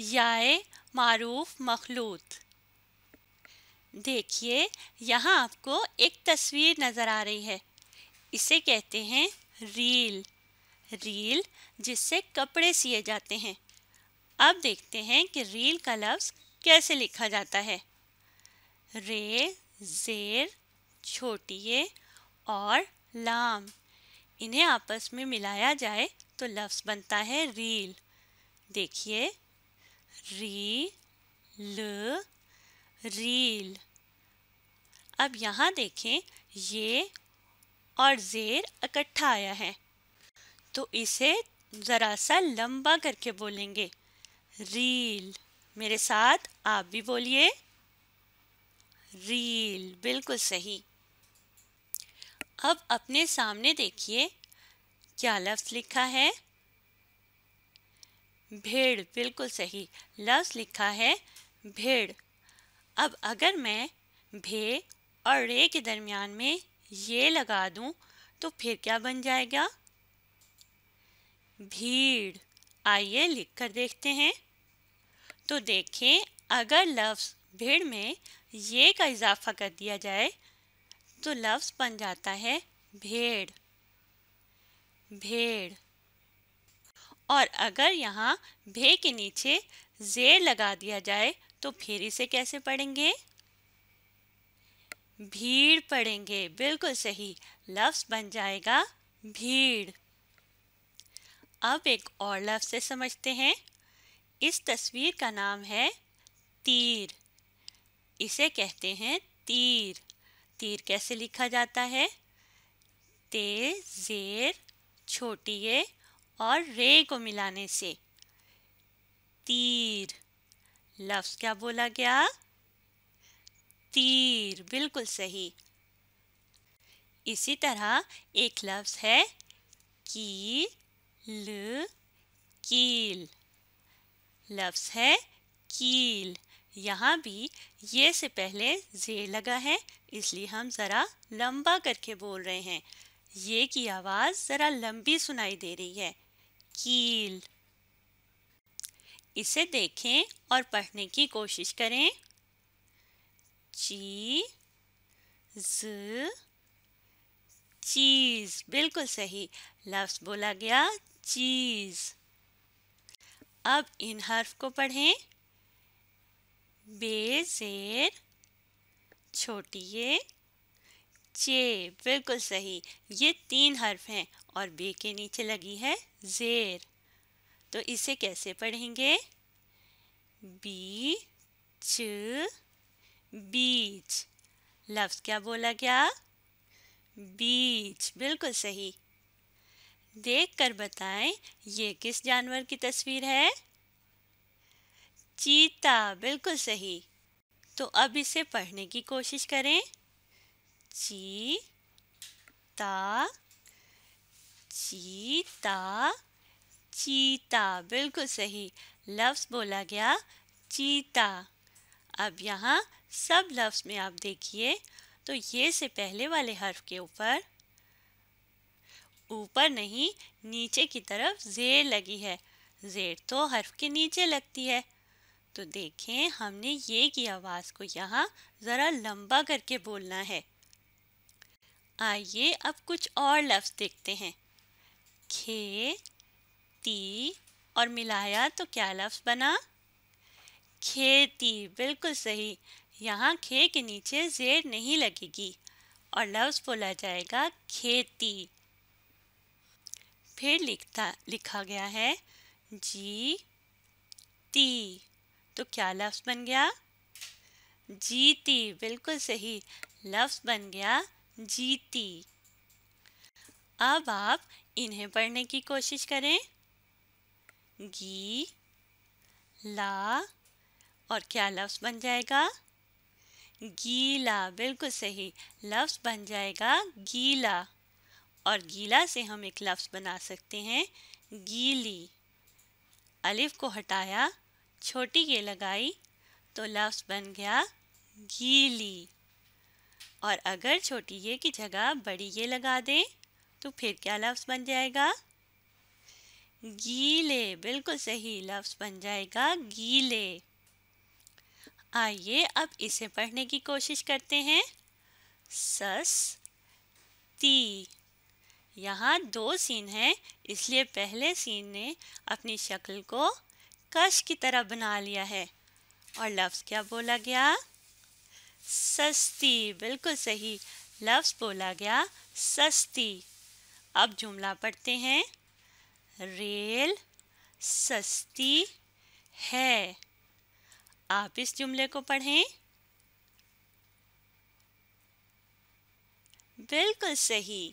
याए मारूफ मखलूत देखिए यहाँ आपको एक तस्वीर नज़र आ रही है इसे कहते हैं रील रील जिससे कपड़े सिए जाते हैं अब देखते हैं कि रील का लफ्ज़ कैसे लिखा जाता है रे जेर छोटिए और लाम इन्हें आपस में मिलाया जाए तो लफ्ज़ बनता है रील देखिए री ल रील अब यहाँ देखें ये और ज़ेर इकट्ठा आया है तो इसे ज़रा सा लंबा करके बोलेंगे रील मेरे साथ आप भी बोलिए रील बिल्कुल सही अब अपने सामने देखिए क्या लफ्ज़ लिखा है भेड़ बिल्कुल सही लफ्ज़ लिखा है भेड़ अब अगर मैं भे और रे के दरमियान में ये लगा दूं तो फिर क्या बन जाएगा भीड़ आइए लिख कर देखते हैं तो देखें अगर लफ्ज़ भीड़ में ये का इजाफा कर दिया जाए तो लफ्ज़ बन जाता है भेड़ भेड़ और अगर यहाँ भे के नीचे जे लगा दिया जाए तो फिर इसे कैसे पढ़ेंगे भीड़ पढ़ेंगे बिल्कुल सही लफ्ज़ बन जाएगा भीड़ अब एक और लफ्ज़ से समझते हैं इस तस्वीर का नाम है तीर इसे कहते हैं तीर तीर कैसे लिखा जाता है जेर छोटी ए और रे को मिलाने से तीर लफ्ज क्या बोला गया तीर बिल्कुल सही इसी तरह एक लफ्ज है की ल कील लफ्ज है कील यहाँ भी ये से पहले जे लगा है इसलिए हम ज़रा लंबा करके बोल रहे हैं ये की आवाज़ ज़रा लंबी सुनाई दे रही है कील इसे देखें और पढ़ने की कोशिश करें ची ज चीज़ बिल्कुल सही लफ्ज़ बोला गया चीज़ अब इन हर्फ को पढ़ें बेजेर छोटी चे बिल्कुल सही ये तीन हर्फ हैं और बे के नीचे लगी है जेर तो इसे कैसे पढ़ेंगे बीच बीच लफ्ज क्या बोला गया बीच बिल्कुल सही देख कर बताएं ये किस जानवर की तस्वीर है चीता बिल्कुल सही तो अब इसे पढ़ने की कोशिश करें चीता चीता चीता बिल्कुल सही लफ्ज़ बोला गया चीता अब यहाँ सब लफ्ज़ में आप देखिए तो ये से पहले वाले हर्फ के ऊपर ऊपर नहीं नीचे की तरफ जेर लगी है जेर तो हर्फ के नीचे लगती है तो देखें हमने ये की आवाज़ को यहाँ ज़रा लंबा करके बोलना है आइए अब कुछ और लफ्ज़ देखते हैं खे ती और मिलाया तो क्या लफ्ज़ बना खेती बिल्कुल सही यहाँ खे के नीचे जेर नहीं लगेगी और लफ्ज़ बोला जाएगा खेती फिर लिखता लिखा गया है जी ती तो क्या लफ्ज़ बन गया जीती बिल्कुल सही लफ्ज़ बन गया जीती अब आप इन्हें पढ़ने की कोशिश करें गी ला और क्या लफ्ज़ बन जाएगा गीला बिल्कुल सही लफ्ज़ बन जाएगा गीला और गीला से हम एक लफ्ज़ बना सकते हैं गीली अलिफ को हटाया छोटी ये लगाई तो लफ्ज़ बन गया गीली और अगर छोटी ये की जगह बड़ी ये लगा दें तो फिर क्या लफ्ज़ बन जाएगा गीले बिल्कुल सही लफ्ज़ बन जाएगा गीले आइए अब इसे पढ़ने की कोशिश करते हैं सस ती यहाँ दो सीन हैं इसलिए पहले सीन ने अपनी शक्ल को कश की तरह बना लिया है और लफ्ज़ क्या बोला गया सस्ती बिल्कुल सही लफ्ज़ बोला गया सस्ती अब जुमला पढ़ते हैं रेल सस्ती है आप इस जुमले को पढ़ें बिल्कुल सही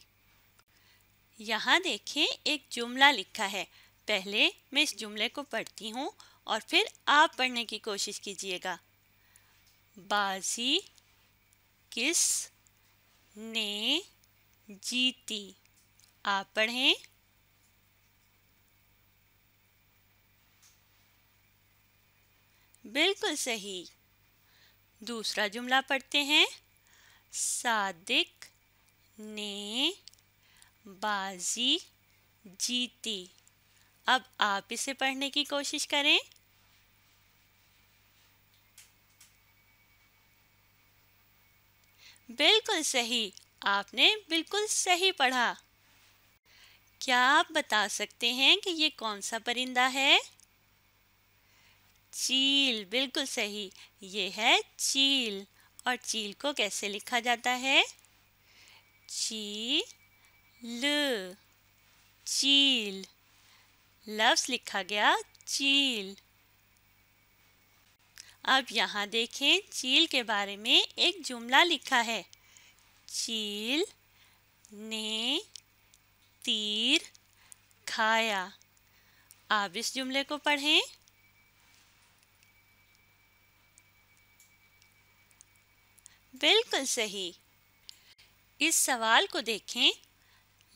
यहाँ देखें एक जुमला लिखा है पहले मैं इस जुमले को पढ़ती हूँ और फिर आप पढ़ने की कोशिश कीजिएगा बाजी किस ने जीती आप पढ़ें बिल्कुल सही दूसरा जुमला पढ़ते हैं सादिक ने बाजी जीती अब आप इसे पढ़ने की कोशिश करें बिल्कुल सही आपने बिल्कुल सही पढ़ा क्या आप बता सकते हैं कि ये कौन सा परिंदा है चील बिल्कुल सही ये है चील और चील को कैसे लिखा जाता है ची ल चील लफ्स लिखा गया चील अब यहाँ देखें चील के बारे में एक जुमला लिखा है चील ने तीर खाया आप इस जुमले को पढ़ें बिल्कुल सही इस सवाल को देखें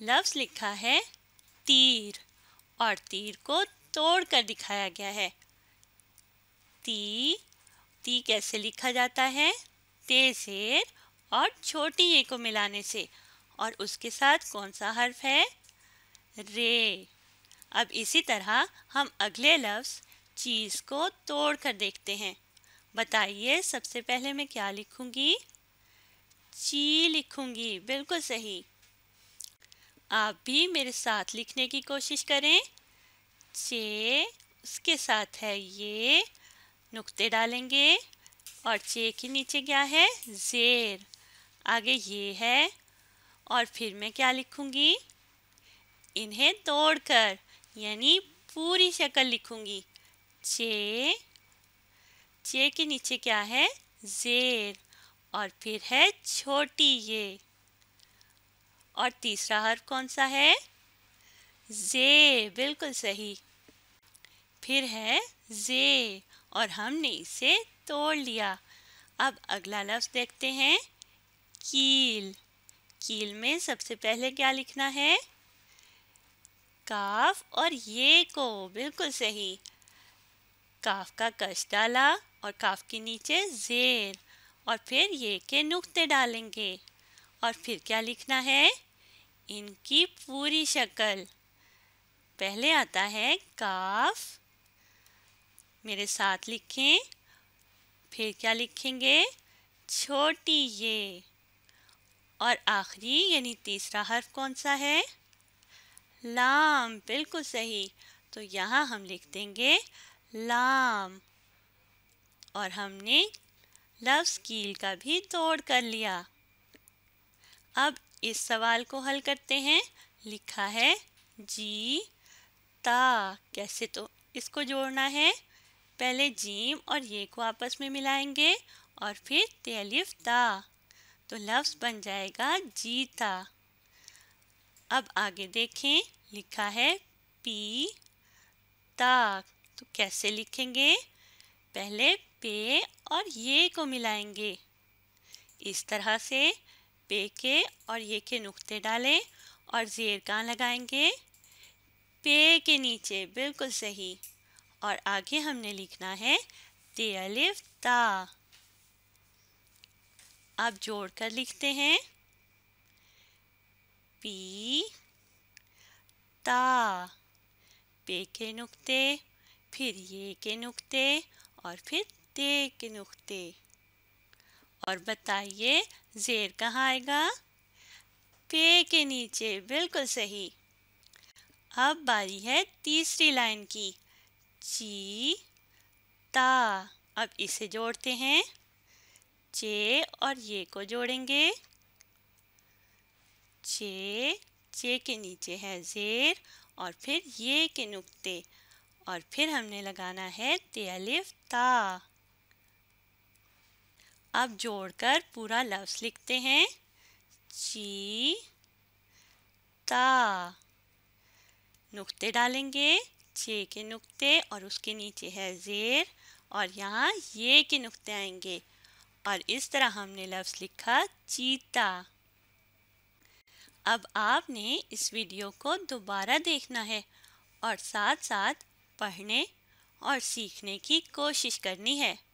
लफ्ज़ लिखा है तीर और तीर को तोड़ कर दिखाया गया है ती ती कैसे लिखा जाता है तेजेर और छोटी ए को मिलाने से और उसके साथ कौन सा हर्फ है रे अब इसी तरह हम अगले लफ्ज़ चीज़ को तोड़ कर देखते हैं बताइए सबसे पहले मैं क्या लिखूंगी ची लिखूंगी बिल्कुल सही आप भी मेरे साथ लिखने की कोशिश करें चे उसके साथ है ये नुक्ते डालेंगे और चे के नीचे क्या है जेर आगे ये है और फिर मैं क्या लिखूंगी इन्हें तोड़कर यानी पूरी शक्ल लिखूँगी चे चे के नीचे क्या है जेर और फिर है छोटी ये और तीसरा हर्फ कौन सा है जे बिल्कुल सही फिर है जे और हमने इसे तोड़ लिया अब अगला लफ्ज़ देखते हैं कील कील में सबसे पहले क्या लिखना है काफ और ये को बिल्कुल सही काफ का कश डाला और काफ के नीचे जेर और फिर ये के नुक्ते डालेंगे और फिर क्या लिखना है इनकी पूरी शक्ल पहले आता है काफ मेरे साथ लिखें फिर क्या लिखेंगे छोटी ये और आखिरी यानी तीसरा हर्फ कौन सा है लाम बिल्कुल सही तो यहाँ हम लिख देंगे लाम और हमने लफ्ज़ कील का भी तोड़ कर लिया अब इस सवाल को हल करते हैं लिखा है जी ता कैसे तो इसको जोड़ना है पहले जीम और ये को आपस में मिलाएंगे और फिर तेलिफ ता तो लफ्ज़ बन जाएगा जीता अब आगे देखें लिखा है पी ता तो कैसे लिखेंगे पहले पे और ये को मिलाएंगे इस तरह से पे के और ये के नुक्ते डालें और जेर कहाँ लगाएंगे पे के नीचे बिल्कुल सही और आगे हमने लिखना है ते अलिफ ता आप जोड़ कर लिखते हैं पी ता पे के नुक्ते फिर ये के नुक्ते और फिर ते के नुक्ते और बताइए जेर कहाँ आएगा पे के नीचे बिल्कुल सही अब बारी है तीसरी लाइन की ची ता अब इसे जोड़ते हैं चे और ये को जोड़ेंगे चे चे के नीचे है जेर और फिर ये के नुक्ते और फिर हमने लगाना है तेलिफ ता अब जोड़कर पूरा लफ्ज़ लिखते हैं ची ता नुक्ते डालेंगे जे के नुक्ते और उसके नीचे है ज़ेर और यहाँ ये के नुक्ते आएंगे और इस तरह हमने लफ्ज़ लिखा चीता अब आपने इस वीडियो को दोबारा देखना है और साथ साथ पढ़ने और सीखने की कोशिश करनी है